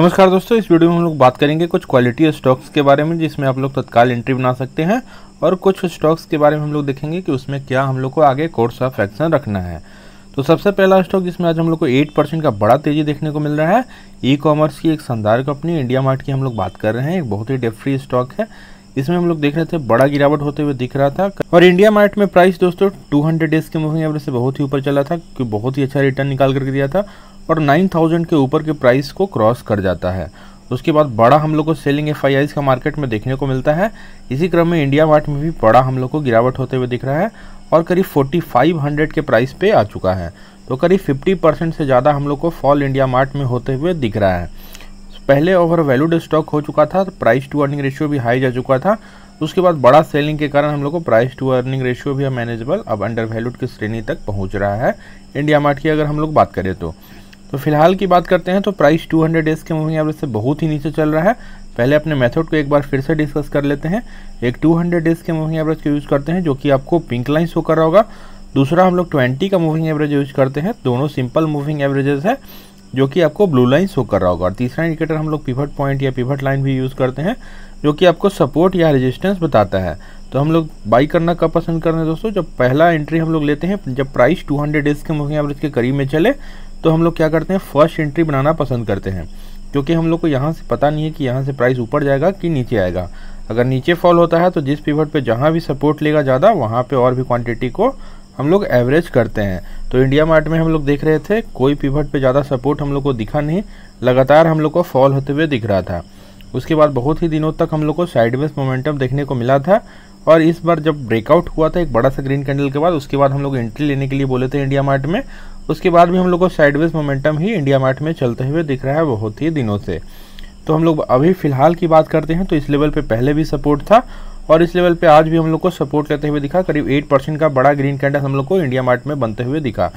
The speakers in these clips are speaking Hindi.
नमस्कार दोस्तों इस वीडियो में हम लोग बात करेंगे कुछ क्वालिटी स्टॉक्स के बारे में जिसमें आप लोग तत्काल एंट्री बना सकते हैं और कुछ स्टॉक्स के बारे में हम लोग देखेंगे कि उसमें क्या हम लोग को आगे कोर्स ऑफ एक्शन रखना है तो सबसे पहला स्टॉक जिसमें आज हम लोग को 8 परसेंट का बड़ा तेजी देखने को मिल रहा है ई कॉमर्स की एक शानदार कंपनी इंडिया मार्ट की हम लोग बात कर रहे हैं एक बहुत ही डेफ्री स्टॉक है इसमें हम लोग देख रहे थे बड़ा गिरावट होते हुए दिख रहा था और इंडिया मार्ट में प्राइस दोस्तों 200 डेज के मूविंग एवरेज से बहुत ही ऊपर चला था क्योंकि बहुत ही अच्छा रिटर्न निकाल करके दिया था और 9000 के ऊपर के प्राइस को क्रॉस कर जाता है उसके बाद बड़ा हम लोग को सेलिंग एफ का मार्केट में देखने को मिलता है इसी क्रम में इंडिया मार्ट में भी बड़ा हम लोग को गिरावट होते हुए दिख रहा है और करीब 4500 के प्राइस पे आ चुका है तो करीब 50 परसेंट से ज़्यादा हम लोग को फॉल इंडिया मार्ट में होते हुए दिख रहा है पहले ओवर वैल्यूड स्टॉक हो चुका था तो प्राइस टू अर्निंग रेशियो भी हाई जा चुका था उसके बाद बड़ा सेलिंग के कारण हम लोग को प्राइस टू अर्निंग रेशियो भी मैनेजेबल अब अंडर वैल्यूड की श्रेणी तक पहुँच रहा है इंडिया मार्ट की अगर हम लोग बात करें तो तो फिलहाल की बात करते हैं तो प्राइस 200 डेज के मूविंग एवरेज से बहुत ही नीचे चल रहा है पहले अपने मेथड को एक बार फिर से डिस्कस कर लेते हैं एक 200 डेज के मूविंग एवरेज को यूज़ करते हैं जो कि आपको पिंक लाइन शो कर रहा होगा दूसरा हम लोग 20 का मूविंग एवरेज यूज करते हैं दोनों सिंपल मूविंग एवरेजेस है जो कि आपको ब्लू लाइन शो कर रहा होगा और तीसरा इंडिकेटर हम लोग पिवट पॉइंट या पिवट लाइन भी यूज़ करते हैं जो कि आपको सपोर्ट या रेजिस्टेंस बताता है तो हम लोग बाई करना कब पसंद कर रहे हैं दोस्तों जब पहला एंट्री हम लोग लेते हैं जब प्राइस 200 डेज के मूविंग एवरेज के करीब में चले तो हम लोग क्या करते हैं फर्स्ट एंट्री बनाना पसंद करते हैं क्योंकि हम लोग को यहाँ से पता नहीं है कि यहाँ से प्राइस ऊपर जाएगा कि नीचे आएगा अगर नीचे फॉल होता है तो जिस पिवट पे जहाँ भी सपोर्ट लेगा ज़्यादा वहाँ पे और भी क्वांटिटी को हम लोग एवरेज करते हैं तो इंडिया मार्ट में हम लोग देख रहे थे कोई पिवट पे ज़्यादा सपोर्ट हम लोग को दिखा नहीं लगातार हम लोग को फॉल होते हुए दिख रहा था उसके बाद बहुत ही दिनों तक हम लोग को साइडवेज मोमेंटम देखने को मिला था और इस बार जब ब्रेकआउट हुआ था एक बड़ा सा ग्रीन कैंडल के बाद उसके बाद हम लोग एंट्री लेने के लिए बोले थे इंडिया मार्ट में उसके बाद भी हम लोग को साइडवेज मोमेंटम ही इंडिया मार्ट में चलते हुए दिख रहा है बहुत ही दिनों से तो हम लोग अभी फिलहाल की बात करते हैं तो इस लेवल पे पहले भी सपोर्ट था और इस लेवल पे आज भी हम लोग को सपोर्ट लेते हुए दिखा करीब एट परसेंट का बड़ा ग्रीन कैंडल हम लोग को इंडिया मार्ट में बनते हुए दिखा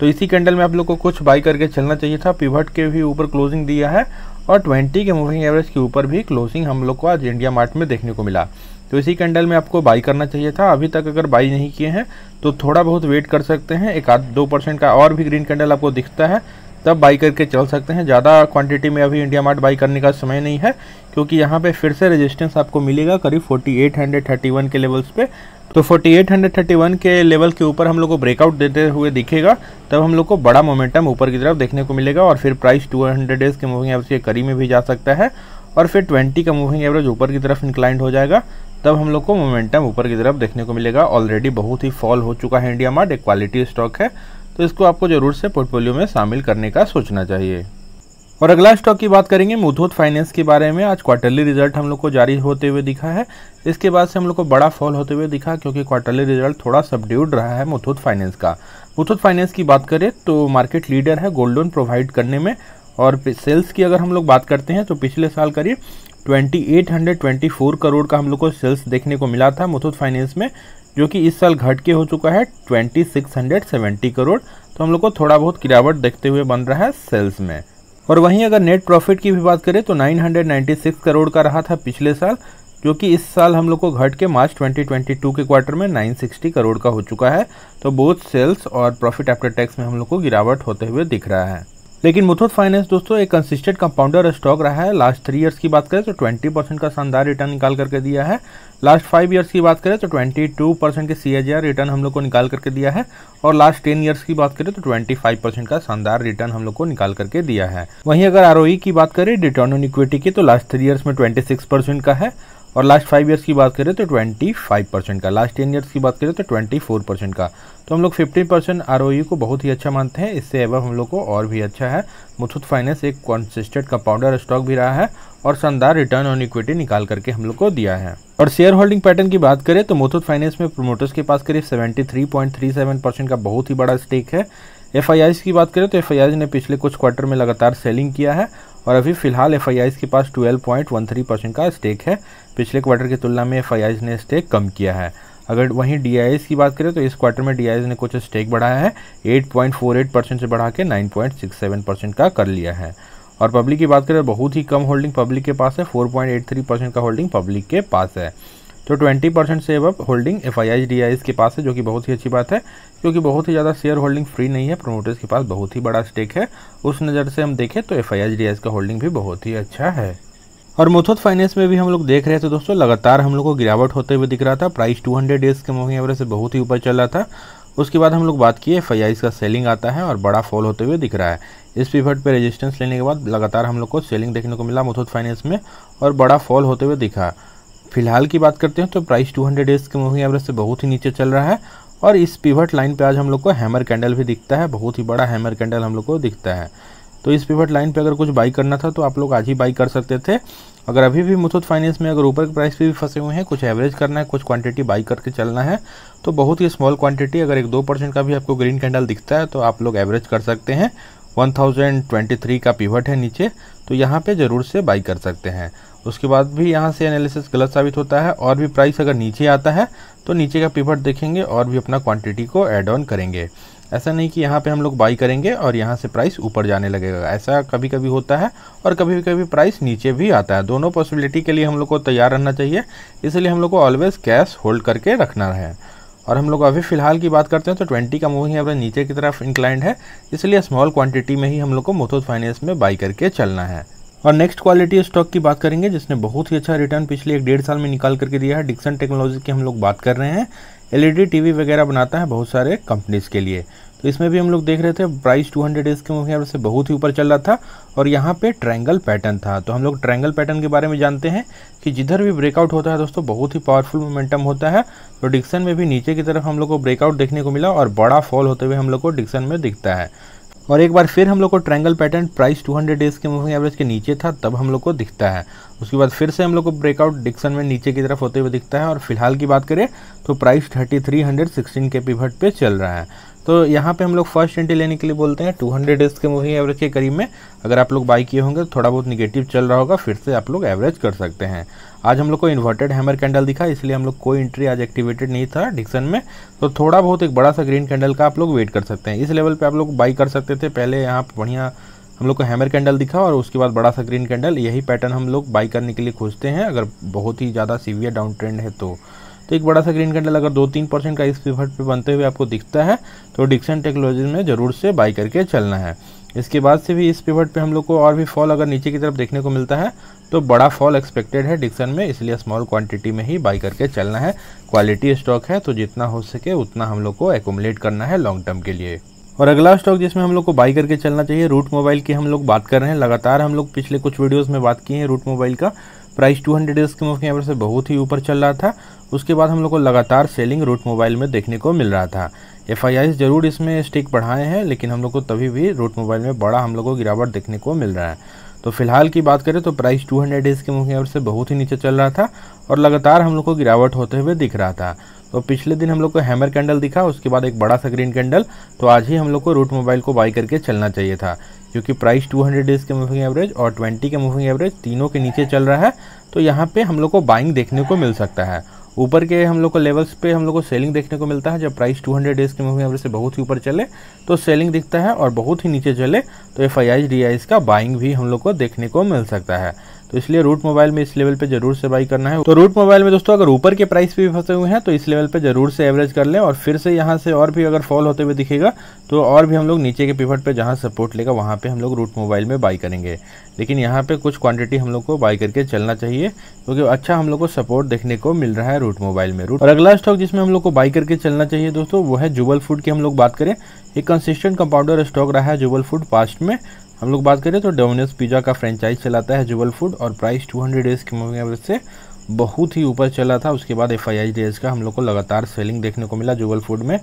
तो इसी कैंडल में आप लोग को कुछ बाई करके चलना चाहिए था पिवट के भी ऊपर क्लोजिंग दिया है और 20 के मूविंग एवरेज के ऊपर भी क्लोजिंग हम लोग को आज इंडिया मार्ट में देखने को मिला तो इसी कैंडल में आपको बाई करना चाहिए था अभी तक अगर बाई नहीं किए हैं तो थोड़ा बहुत वेट कर सकते हैं एक आध दो परसेंट का और भी ग्रीन कैंडल आपको दिखता है तब बाई करके चल सकते हैं ज़्यादा क्वांटिटी में अभी इंडिया मार्ट बाई करने का समय नहीं है क्योंकि यहाँ पे फिर से रेजिस्टेंस आपको मिलेगा करीब 4831 के लेवल्स पे तो 4831 के लेवल के ऊपर हम लोग को ब्रेकआउट देते हुए दिखेगा तब हम लोग को बड़ा मोमेंटम ऊपर की तरफ देखने को मिलेगा और फिर प्राइस टू डेज के मूविंग एवरेज के करीब में भी जा सकता है और फिर 20 का मूविंग एवरेज ऊपर की तरफ इंक्लाइंड हो जाएगा तब हम लोग को मोमेंटम ऊपर की तरफ देखने को मिलेगा ऑलरेडी बहुत ही फॉल हो चुका है इंडिया मार्ट एक क्वालिटी स्टॉक है तो इसको आपको ज़रूर से पोर्टफोलियो में शामिल करने का सोचना चाहिए और अगला स्टॉक की बात करेंगे मुथूत फाइनेंस के बारे में आज क्वार्टरली रिजल्ट हम लोग को जारी होते हुए दिखा है इसके बाद से हम लोग को बड़ा फॉल होते हुए दिखा क्योंकि क्वार्टरली रिजल्ट थोड़ा सबड्यूड रहा है मुथूत फाइनेंस का मुथूत फाइनेंस की बात करें तो मार्केट लीडर है गोल्ड लोन प्रोवाइड करने में और सेल्स की अगर हम लोग बात करते हैं तो पिछले साल करीब 2824 करोड़ का हम लोग को सेल्स देखने को मिला था मुथूट फाइनेंस में जो कि इस साल घट के हो चुका है 2670 करोड़ तो हम लोग को थोड़ा बहुत गिरावट देखते हुए बन रहा है सेल्स में और वहीं अगर नेट प्रॉफिट की भी बात करें तो 996 करोड़ का रहा था पिछले साल जो कि इस साल हम लोग को घट के मार्च 2022 के क्वार्टर में 960 करोड़ का हो चुका है तो बहुत सेल्स और प्रॉफिट आफ्टर टैक्स में हम लोग को गिरावट होते हुए दिख रहा है लेकिन मुथूट फाइनेंस दोस्तों एक कंसिस्टेंट कंपाउंडर स्टॉक रहा है लास्ट थ्री ईयर्स की बात करें तो ट्वेंटी परसेंट का शानदार रिटर्न निकाल करके दिया है लास्ट फाइव ईयर्स की बात करें तो ट्वेंटी टू परसेंट के सी रिटर्न हम लोग को निकाल करके दिया है और लास्ट टेन ईयर्स की बात करें तो ट्वेंटी फाइव परसेंट का शानदार रिटर्न हम लोग को निकाल करके दिया है वहीं अगर आर e की बात करें रिटर्न ऑन इक्विटी की तो लास्ट थ्री ईयर्स में ट्वेंटी सिक्स परसेंट का है और लास्ट फाइव ईयर्स की बात करें तो ट्वेंटी फाइव परसेंट का लास्ट टेन ईयर्स की बात करें तो ट्वेंटी फोर परसेंट का तो हम लोग फिफ्टी परसेंट आर को बहुत ही अच्छा मानते हैं इससे एवं हम लोग को और भी अच्छा है मुथुत फाइनेंस एक कॉन्सिस्टेंट कंपाउंडर स्टॉक भी रहा है और शानदार रिटर्न ऑन इक्विटी निकाल करके हम लोग को दिया है और शेयर होल्डिंग पैटर्न की बात करें तो मुथुत फाइनेंस में प्रोमोटर्स के पास करीब सेवेंटी परसेंट का बहुत ही बड़ा स्टेक है एफ की बात करें तो एफ ने पिछले कुछ क्वार्टर में लगातार सेलिंग किया है और अभी फ़िलहाल एफ के पास 12.13 परसेंट का स्टेक है पिछले क्वार्टर की तुलना में एफ ने स्टेक कम किया है अगर वहीं डी की बात करें तो इस क्वार्टर में डी ने कुछ स्टेक बढ़ाया है 8.48 परसेंट से बढ़ा के 9.67 परसेंट का कर लिया है और पब्लिक की बात करें तो बहुत ही कम होल्डिंग पब्लिक के पास है 4.83 परसेंट का होल्डिंग पब्लिक के पास है तो 20 परसेंट सेव अप होल्डिंग एफ आई के पास है जो कि बहुत ही अच्छी बात है क्योंकि बहुत ही ज़्यादा शेयर होल्डिंग फ्री नहीं है प्रोमोटर्स के पास बहुत ही बड़ा स्टेक है उस नज़र से हम देखें तो एफ आई का होल्डिंग भी बहुत ही अच्छा है और मुथुत फाइनेंस में भी हम लोग देख रहे थे दोस्तों लगातार हम लोग को गिरावट होते हुए दिख रहा था प्राइस 200 डेज के मूविंग एवरेज से बहुत ही ऊपर चल रहा था उसके बाद हम लोग बात किए एफ का सेलिंग आता है और बड़ा फॉल होते हुए दिख रहा है इस पिवट पे रेजिस्टेंस लेने के बाद लगातार हम लोग को सेलिंग देखने को मिला मुथूट फाइनेंस में और बड़ा फॉल होते हुए दिखा फिलहाल की बात करते हैं तो प्राइस 200 डेज के मूविंग एवरेज से बहुत ही नीचे चल रहा है और इस पिवट लाइन पे आज हम लोग को हैमर कैंडल भी दिखता है बहुत ही बड़ा हैमर कैंडल हम लोग को दिखता है तो इस पिवट लाइन पे अगर कुछ बाई करना था तो आप लोग आज ही बाई कर सकते थे अगर अभी भी मुथूट फाइनेंस में अगर ऊपर के प्राइस पे भी फंसे हुए हैं कुछ एवरेज करना है कुछ क्वांटिटी बाई करके चलना है तो बहुत ही स्मॉल क्वांटिटी अगर एक दो परसेंट का भी आपको ग्रीन कैंडल दिखता है तो आप लोग एवरेज कर सकते हैं 1023 का पिवट है नीचे तो यहाँ पे ज़रूर से बाई कर सकते हैं उसके बाद भी यहाँ से एनालिसिस गलत साबित होता है और भी प्राइस अगर नीचे आता है तो नीचे का पिवट देखेंगे और भी अपना क्वांटिटी को ऐड ऑन करेंगे ऐसा नहीं कि यहाँ पे हम लोग बाई करेंगे और यहाँ से प्राइस ऊपर जाने लगेगा ऐसा कभी कभी होता है और कभी कभी प्राइस नीचे भी आता है दोनों पॉसिबिलिटी के लिए हम लोग को तैयार रहना चाहिए इसलिए हम लोग को ऑलवेज़ कैश होल्ड करके रखना है और हम लोग अभी फ़िलहाल की बात करते हैं तो 20 का मूविंग एवरेज नीचे की तरफ इंक्लाइंड है इसलिए स्मॉल क्वांटिटी में ही हम लोग को मुथूट फाइनेंस में बाई करके चलना है और नेक्स्ट क्वालिटी स्टॉक की बात करेंगे जिसने बहुत ही अच्छा रिटर्न पिछले एक डेढ़ साल में निकाल करके दिया है डिक्सन टेक्नोलॉजी की हम लोग बात कर रहे हैं एलईडी टीवी e वगैरह बनाता है बहुत सारे कंपनीज़ के लिए तो इसमें भी हम लोग देख रहे थे प्राइस 200 हंड्रेड के मुख्यालय से बहुत ही ऊपर चल रहा था और यहाँ पे ट्रायंगल पैटर्न था तो हम लोग ट्रायंगल पैटर्न के बारे में जानते हैं कि जिधर भी ब्रेकआउट होता है दोस्तों बहुत ही पावरफुल मोमेंटम होता है तो डिक्सन में भी नीचे की तरफ हम लोग को ब्रेकआउट देखने को मिला और बड़ा फॉल होते हुए हम लोग को डिक्सन में दिखता है और एक बार फिर हम लोग को ट्रैंगल पैटर्न प्राइस 200 डेज के मूविंग एवरेज के नीचे था तब हम लोग को दिखता है उसके बाद फिर से हम लोग को ब्रेकआउट डिक्सन में नीचे की तरफ होते हुए दिखता है और फिलहाल की बात करें तो प्राइस 3316 के पिवट पे चल रहा है तो यहाँ पे हम लोग फर्स्ट एंट्री लेने के लिए बोलते हैं 200 डेज के मूविंग एवरेज के करीब में अगर आप लोग बाई किए होंगे तो थोड़ा बहुत निगेटिव चल रहा होगा फिर से आप लोग एवरेज कर सकते हैं आज हम लोग को इन्वर्टेड हैमर कैंडल दिखा इसलिए हम लोग कोई एंट्री आज एक्टिवेटेड नहीं था डिक्सन में तो थोड़ा बहुत एक बड़ा सा ग्रीन कैंडल का आप लोग वेट कर सकते हैं इस लेवल पे आप लोग बाई कर सकते थे पहले यहाँ बढ़िया हम लोग को हैमर कैंडल दिखा और उसके बाद बड़ा सा ग्रीन कैंडल यही पैटर्न हम लोग बाई करने के लिए खोजते हैं अगर बहुत ही ज़्यादा सीवियर डाउन ट्रेंड है तो तो एक बड़ा सा ग्रीन कैंडल अगर दो तीन परसेंट का इस पिवट पे बनते हुए आपको दिखता है तो डिक्सन टेक्नोलॉजी में ज़रूर से बाई करके चलना है इसके बाद से भी इस पिवट पे हम लोग को और भी फॉल अगर नीचे की तरफ देखने को मिलता है तो बड़ा फॉल एक्सपेक्टेड है डिक्सन में इसलिए स्मॉल क्वांटिटी में ही बाई करके चलना है क्वालिटी स्टॉक है तो जितना हो सके उतना हम लोग को एकोमलेट करना है लॉन्ग टर्म के लिए और अगला स्टॉक जिसमें हम लोग को बाई करके चलना चाहिए रूट मोबाइल की हम लोग बात कर रहे हैं लगातार हम लोग पिछले कुछ वीडियोज में बात किए हैं रूट मोबाइल का प्राइस 200 हंड्रेड डेज के मौके के से बहुत ही ऊपर चल रहा था उसके बाद हम लोग को लगातार सेलिंग रूट मोबाइल में देखने को मिल रहा था एफ ज़रूर इसमें स्टिक बढ़ाए हैं लेकिन हम लोग को तभी भी रूट मोबाइल में बड़ा हम लोग को गिरावट देखने को मिल रहा है तो फिलहाल की बात करें तो प्राइस 200 हंड्रेड डेज के मुकाबले से बहुत ही नीचे चल रहा था और लगातार हम लोग को गिरावट होते हुए दिख रहा था तो पिछले दिन हम लोग को हैमर कैंडल दिखा उसके बाद एक बड़ा सा ग्रीन कैंडल तो आज ही हम लोग को रूट मोबाइल को बाई करके चलना चाहिए था क्योंकि प्राइस 200 डेज़ के मूविंग एवरेज और 20 के मूविंग एवरेज तीनों के नीचे चल रहा है तो यहाँ पे हम लोग को बाइंग देखने को मिल सकता है ऊपर के हम लोग को लेवल्स पे हम लोग को सेलिंग देखने को मिलता है जब प्राइस 200 डेज के मूविंग एवरेज से बहुत ही ऊपर चले तो सेलिंग दिखता है और बहुत ही नीचे चले तो एफ आई का बाइंग भी हम लोग को देखने को मिल सकता है तो इसलिए रूट मोबाइल में इस लेवल पे जरूर से बाई करना है तो रूट मोबाइल में दोस्तों अगर ऊपर के प्राइस पे भी फंसे हुए हैं तो इस लेवल पे जरूर से एवरेज कर लें और फिर से यहाँ से और भी अगर फॉल होते हुए दिखेगा तो और भी हम लोग नीचे के पिवट पर जहाँ सपोर्ट लेगा वहाँ पर हम लोग रूट मोबाइल में बाई करेंगे लेकिन यहाँ पर कुछ क्वान्टिटी हम लोग को बाई करके चलना चाहिए क्योंकि अच्छा हम लोग को सपोर्ट देखने को मिल रहा है रूट मोबाइल में रूट और अगला स्टॉक जिसमें हम लोग को बाई करके चलना चाहिए दोस्तों वो है जुबल फूड की हम लोग बात करें एक कंसिस्टेंट कंपाउंडर स्टॉक रहा है जुबल फूड पास्ट में हम लोग बात करें तो डोमिनोज पिज़्ज़ा का फ्रेंचाइज चलाता है जुबल फूड और प्राइस 200 डेज के मूविंग एवरेज से बहुत ही ऊपर चला था उसके बाद एफ आई डेज का हम लोग को लगातार सेलिंग देखने को मिला जुबल फूड में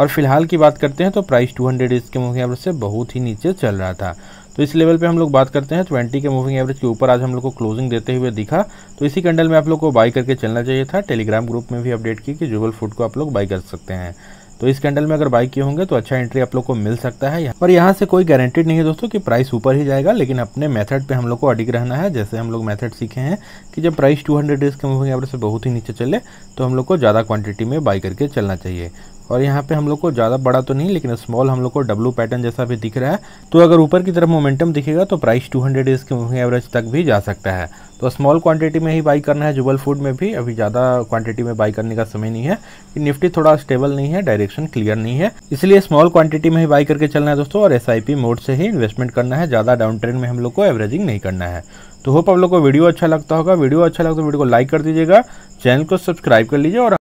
और फिलहाल की बात करते हैं तो प्राइस 200 डेज के मूविंग एवरेज से बहुत ही नीचे चल रहा था तो इस लेवल पे हम लोग बात करते हैं ट्वेंटी के मूविंग एवरेज के ऊपर आज हम लोग को क्लोजिंग देते हुए दिखा तो इसी कैंडल में आप लोग को बाई करके चलना चाहिए था टेलीग्राम ग्रुप में भी अपडेट की कि जुबल फूड को आप लोग बाई कर सकते हैं तो इस कैंडल में अगर बाई किए होंगे तो अच्छा एंट्री आप लोग को मिल सकता है पर यहाँ से कोई गारंटेड नहीं है दोस्तों कि प्राइस ऊपर ही जाएगा लेकिन अपने मेथड पे हम लोग को अडिग रहना है जैसे हम लोग मेथड सीखे हैं कि जब प्राइस टू हंड्रेड डेज के मूविंग एवरेज से बहुत ही नीचे चले तो हम लोग को ज़्यादा क्वांटिटी में बाई करके चलना चाहिए और यहाँ पे हम लोग को ज़्यादा बड़ा तो नहीं लेकिन स्मॉल हम लोग को डब्लू पैटर्न जैसा भी दिख रहा है तो अगर ऊपर की तरफ मोमेंटम दिखेगा तो प्राइस 200 हंड्रेड के मूविंग एवरेज तक भी जा सकता है तो स्मॉल क्वांटिटी में ही बाई करना है जुबल फूड में भी अभी ज़्यादा क्वांटिटी में बाई करने का समय नहीं है निफ्टी थोड़ा स्टेबल नहीं है डायरेक्शन क्लियर नहीं है इसलिए स्मॉल क्वांटिटी में ही बाई करके चलना है दोस्तों और एस मोड से ही इन्वेस्टमेंट करना है ज़्यादा डाउन ट्रेंड में हम लोग को एवरेजिंग नहीं करना है तो होप आप लोग को वीडियो अच्छा लगता होगा वीडियो अच्छा लगता तो वीडियो को लाइक कर दीजिएगा चैनल को सब्सक्राइब कर लीजिए और